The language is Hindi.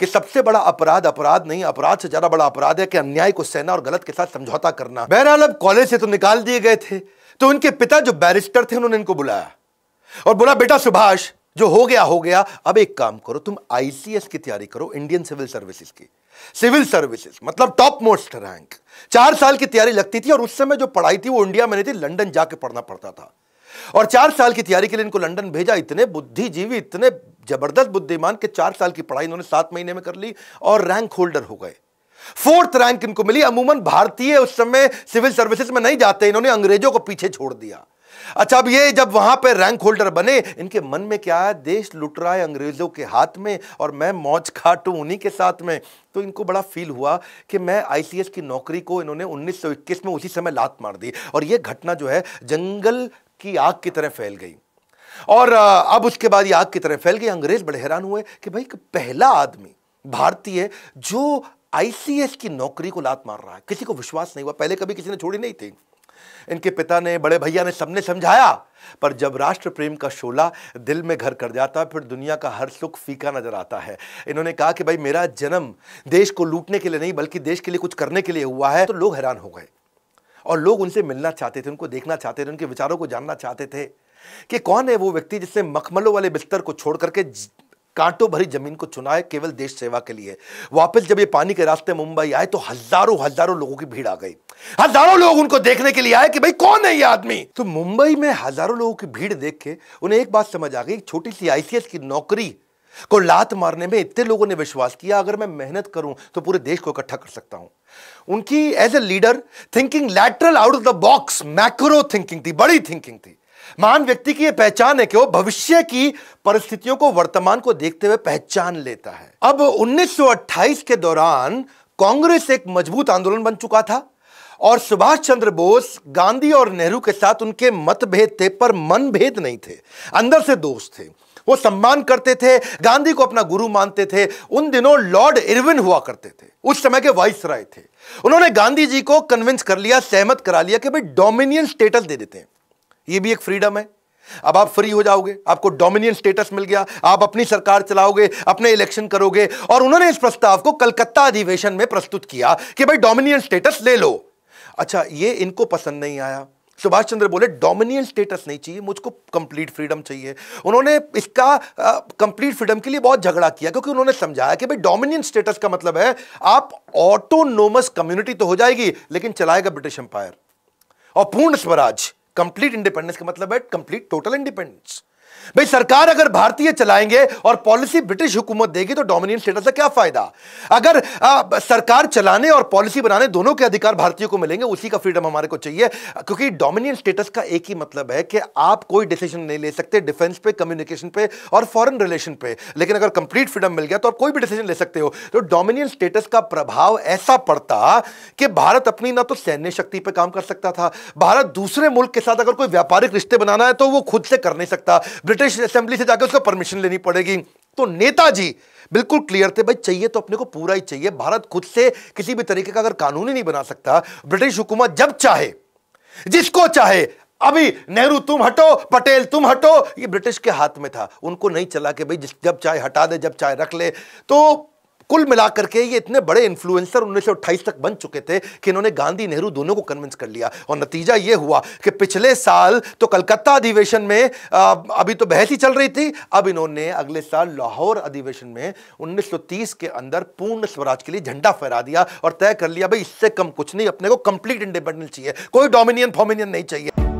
कि सबसे बड़ा अपराध अपराध नहीं अपराध से ज्यादा बड़ा अपराध है कि अन्याय को सेना और गलत के साथ समझौता करना बहरहाल अब कॉलेज से तो निकाल दिए गए थे तो उनके पिता जो बैरिस्टर थे उन्होंने इनको बुलाया और बोला बेटा सुभाष जो हो गया हो गया अब एक काम करो तुम आईसीएस की तैयारी करो इंडियन सिविल सर्विसेज की सिविल सर्विसेज मतलब टॉप मोस्ट रैंक चार साल की तैयारी लगती थी और उस समय जो पढ़ाई थी वो इंडिया में नहीं थी लंदन जाके पढ़ना पड़ता था और चार साल की तैयारी के लिए इनको लंदन भेजा इतने बुद्धिजीवी इतने जबरदस्त बुद्धिमान के चार साल की पढ़ाई इन्होंने सात महीने में कर ली और रैंक होल्डर हो गए फोर्थ रैंक इनको मिली अमूमन भारतीय उस समय सिविल सर्विसेज में नहीं जाते इन्होंने अंग्रेजों को पीछे छोड़ दिया अच्छा अब ये जब वहां पर रैंक होल्डर बने इनके मन में क्या है देश लुट रहा है अंग्रेजों के हाथ में और मैं मौज खाटू उन्हीं के साथ में तो इनको बड़ा फील हुआ कि मैं आईसीएस की नौकरी को इन्होंने 1921 में उसी समय लात मार दी और ये घटना जो है जंगल की आग की तरह फैल गई और अब उसके बाद ये आग की तरह फैल गई अंग्रेज बड़े हैरान हुए कि भाई पहला आदमी भारतीय जो आईसीएस की नौकरी को लात मार रहा है किसी को विश्वास नहीं हुआ पहले कभी किसी ने छोड़ी नहीं थी इनके पिता ने बड़े भैया ने सबने समझाया पर जब राष्ट्र प्रेम का शोला दिल में घर कर जाता है फिर दुनिया का हर सुख फीका नजर आता है इन्होंने कहा कि भाई मेरा जन्म देश को लूटने के लिए नहीं बल्कि देश के लिए कुछ करने के लिए हुआ है तो लोग हैरान हो गए और लोग उनसे मिलना चाहते थे उनको देखना चाहते थे उनके विचारों को जानना चाहते थे कि कौन है वो व्यक्ति जिसने मखमलों वाले बिस्तर को छोड़ करके कांटों भरी जमीन को चुना है केवल देश सेवा के लिए वापस जब ये पानी के रास्ते मुंबई आए तो हजारों हजारों लोगों की भीड़ आ गई हजारों लोग उनको देखने के लिए आए कि भाई कौन है ये आदमी तो मुंबई में हजारों लोगों की भीड़ देख के उन्हें एक बात समझ आ गई छोटी सी आईसीएस की नौकरी को लात मारने में इतने लोगों ने विश्वास किया अगर मैं मेहनत करूं तो पूरे देश को इकट्ठा कर सकता हूं उनकी as a leader thinking lateral out of the box macro thinking थी बड़ी थिंकिंग थी महान व्यक्ति की यह पहचान है कि वो भविष्य की परिस्थितियों को वर्तमान को देखते हुए पहचान लेता है अब 1928 के दौरान कांग्रेस एक मजबूत आंदोलन बन चुका था और सुभाष चंद्र बोस गांधी और नेहरू के साथ उनके मतभेद थे पर मनभेद नहीं थे अंदर से दोस्त थे वो सम्मान करते थे गांधी को अपना गुरु मानते थे उन दिनों लॉर्ड इरविन हुआ करते थे उस समय के वाइस राय थे उन्होंने गांधी जी को कन्विंस कर लिया सहमत करा लिया कि भाई डोमिनियन स्टेटस दे देते हैं ये भी एक फ्रीडम है अब आप फ्री हो जाओगे आपको डोमिनियन स्टेटस मिल गया आप अपनी सरकार चलाओगे अपने इलेक्शन करोगे और उन्होंने इस प्रस्ताव को कलकत्ता अधिवेशन में प्रस्तुत किया कि भाई डोमिनियन स्टेटस ले लो अच्छा ये इनको पसंद नहीं आया सुभाष चंद्र बोले डोमिनियन स्टेटस नहीं चाहिए मुझको कंप्लीट फ्रीडम चाहिए उन्होंने इसका कंप्लीट फ्रीडम के लिए बहुत झगड़ा किया क्योंकि उन्होंने समझाया कि भाई डोमिनियन स्टेटस का मतलब है आप ऑटोनोमस कम्युनिटी तो हो जाएगी लेकिन चलाएगा ब्रिटिश एम्पायर और पूर्ण स्वराज कंप्लीट इंडिपेंडेंस का मतलब है कंप्लीट टोटल इंडिपेंडेंस भाई सरकार अगर भारतीय चलाएंगे और पॉलिसी ब्रिटिश हुकूमत देगी तो डोमिनियन स्टेटस का क्या फायदा अगर आ, सरकार चलाने और पॉलिसी बनाने दोनों के अधिकार भारतीयों को मिलेंगे उसी का फ्रीडम हमारे को चाहिए क्योंकि डोमिनियन स्टेटस का एक ही मतलब है कि आप कोई डिसीजन नहीं ले सकते डिफेंस पे कम्युनिकेशन पे और फॉरन रिलेशन पे लेकिन अगर कंप्लीट फ्रीडम मिल गया तो आप कोई भी डिसीजन ले सकते हो तो डोमिनियन स्टेटस का प्रभाव ऐसा पड़ता कि भारत अपनी ना तो सैन्य शक्ति पर काम कर सकता था भारत दूसरे मुल्क के साथ अगर कोई व्यापारिक रिश्ते बनाना है तो वो खुद से कर नहीं सकता ब्रिटिश असेंबली से जाकर उसको परमिशन लेनी पड़ेगी तो नेताजी बिल्कुल क्लियर थे भाई चाहिए तो अपने को पूरा ही चाहिए भारत खुद से किसी भी तरीके का अगर कानून ही नहीं बना सकता ब्रिटिश हुकूमत जब चाहे जिसको चाहे अभी नेहरू तुम हटो पटेल तुम हटो ये ब्रिटिश के हाथ में था उनको नहीं चला कि भाई जब चाहे हटा दे जब चाहे रख ले तो कुल मिलाकर के ये इतने बड़े इन्फ्लुएंसर उन्नीस तक बन चुके थे कि इन्होंने गांधी नेहरू दोनों को कन्विंस कर लिया और नतीजा ये हुआ कि पिछले साल तो कलकत्ता अधिवेशन में अभी तो बहस ही चल रही थी अब इन्होंने अगले साल लाहौर अधिवेशन में 1930 के अंदर पूर्ण स्वराज के लिए झंडा फहरा दिया और तय कर लिया भाई इससे कम कुछ नहीं अपने को कंप्लीट इंडिपेंडेंस चाहिए कोई डोमिनियन फॉमिनियन नहीं चाहिए